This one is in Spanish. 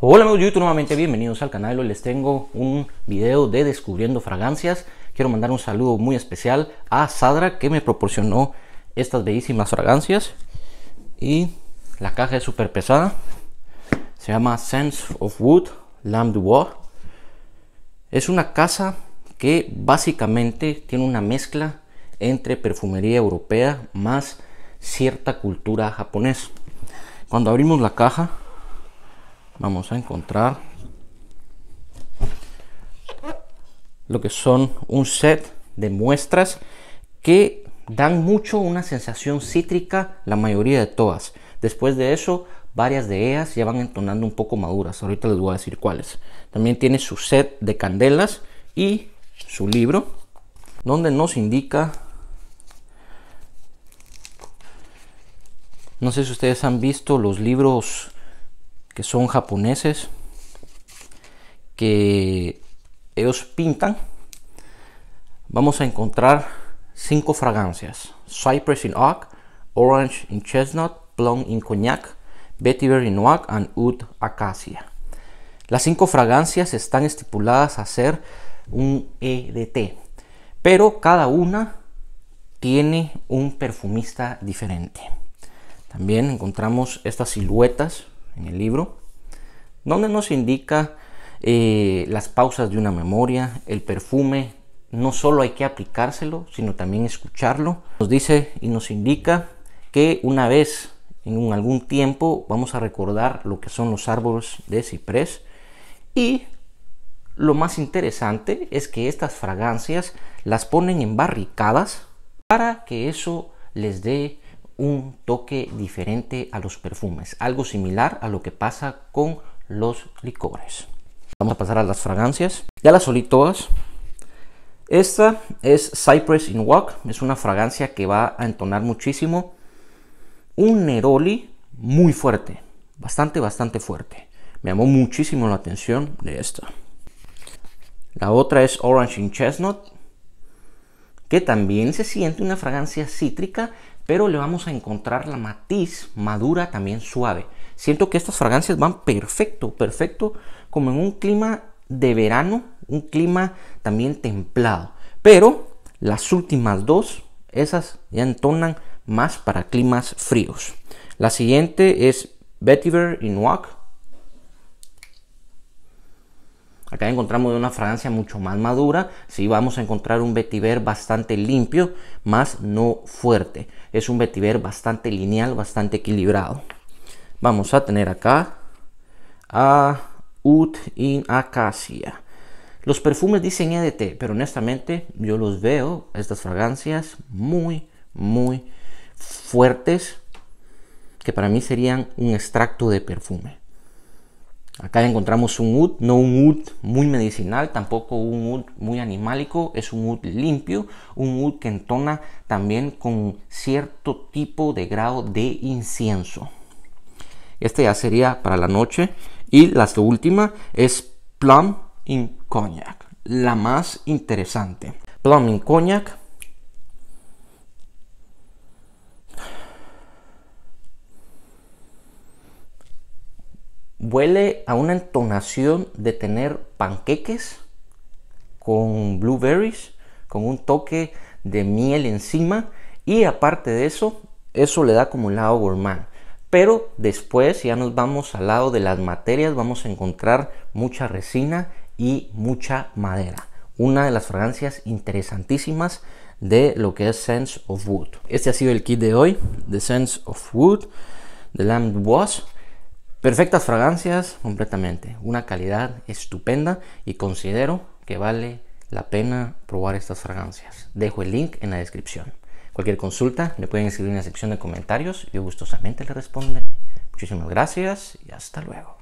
Hola amigos de YouTube, nuevamente bienvenidos al canal. Hoy les tengo un video de Descubriendo Fragancias. Quiero mandar un saludo muy especial a Sadra que me proporcionó estas bellísimas fragancias. Y la caja es súper pesada. Se llama Sense of Wood Lamb Bois. Es una casa que básicamente tiene una mezcla entre perfumería europea más cierta cultura japonesa. Cuando abrimos la caja vamos a encontrar lo que son un set de muestras que dan mucho una sensación cítrica, la mayoría de todas. Después de eso, varias de ellas ya van entonando un poco maduras. Ahorita les voy a decir cuáles. También tiene su set de candelas y su libro, donde nos indica... No sé si ustedes han visto los libros que son japoneses, que ellos pintan, vamos a encontrar cinco fragancias. Cypress in Oak, Orange in Chestnut, Plum in Cognac, Vetiver in Oak and Oud Acacia. Las cinco fragancias están estipuladas a ser un EDT, pero cada una tiene un perfumista diferente. También encontramos estas siluetas en el libro, donde nos indica eh, las pausas de una memoria, el perfume, no solo hay que aplicárselo, sino también escucharlo. Nos dice y nos indica que una vez en algún tiempo vamos a recordar lo que son los árboles de ciprés y lo más interesante es que estas fragancias las ponen en barricadas para que eso les dé un toque diferente a los perfumes, algo similar a lo que pasa con los licores. Vamos a pasar a las fragancias. Ya las olí todas. Esta es Cypress in Walk, es una fragancia que va a entonar muchísimo. Un Neroli muy fuerte, bastante, bastante fuerte. Me llamó muchísimo la atención de esta. La otra es Orange in Chestnut, que también se siente una fragancia cítrica, pero le vamos a encontrar la matiz madura también suave. Siento que estas fragancias van perfecto, perfecto, como en un clima de verano, un clima también templado. Pero las últimas dos, esas ya entonan más para climas fríos. La siguiente es Vetiver Inuak Acá encontramos una fragancia mucho más madura. Sí, vamos a encontrar un vetiver bastante limpio, más no fuerte. Es un vetiver bastante lineal, bastante equilibrado. Vamos a tener acá a Ut in Acacia. Los perfumes dicen EDT, pero honestamente yo los veo, estas fragancias, muy, muy fuertes, que para mí serían un extracto de perfume. Acá encontramos un wood, no un wood muy medicinal, tampoco un wood muy animálico, es un wood limpio, un wood que entona también con cierto tipo de grado de incienso. Este ya sería para la noche. Y la última es Plum in Cognac, la más interesante. Plum in Cognac huele a una entonación de tener panqueques con blueberries, con un toque de miel encima y aparte de eso, eso le da como un lado gourmand. Pero después ya nos vamos al lado de las materias, vamos a encontrar mucha resina y mucha madera. Una de las fragancias interesantísimas de lo que es Sense of Wood. Este ha sido el kit de hoy, The Sense of Wood, the Lamb Wash. Perfectas fragancias, completamente. Una calidad estupenda y considero que vale la pena probar estas fragancias. Dejo el link en la descripción. Cualquier consulta me pueden escribir en la sección de comentarios y yo gustosamente le responderé. Muchísimas gracias y hasta luego.